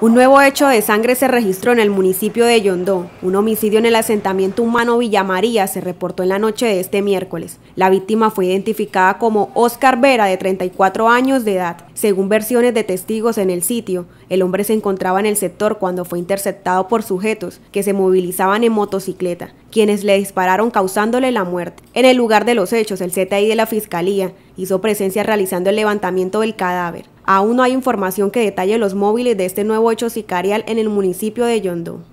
Un nuevo hecho de sangre se registró en el municipio de Yondó. Un homicidio en el asentamiento humano Villa María se reportó en la noche de este miércoles. La víctima fue identificada como Oscar Vera, de 34 años de edad. Según versiones de testigos en el sitio, el hombre se encontraba en el sector cuando fue interceptado por sujetos que se movilizaban en motocicleta, quienes le dispararon causándole la muerte. En el lugar de los hechos, el CTI de la Fiscalía hizo presencia realizando el levantamiento del cadáver. Aún no hay información que detalle los móviles de este nuevo hecho sicarial en el municipio de Yondó.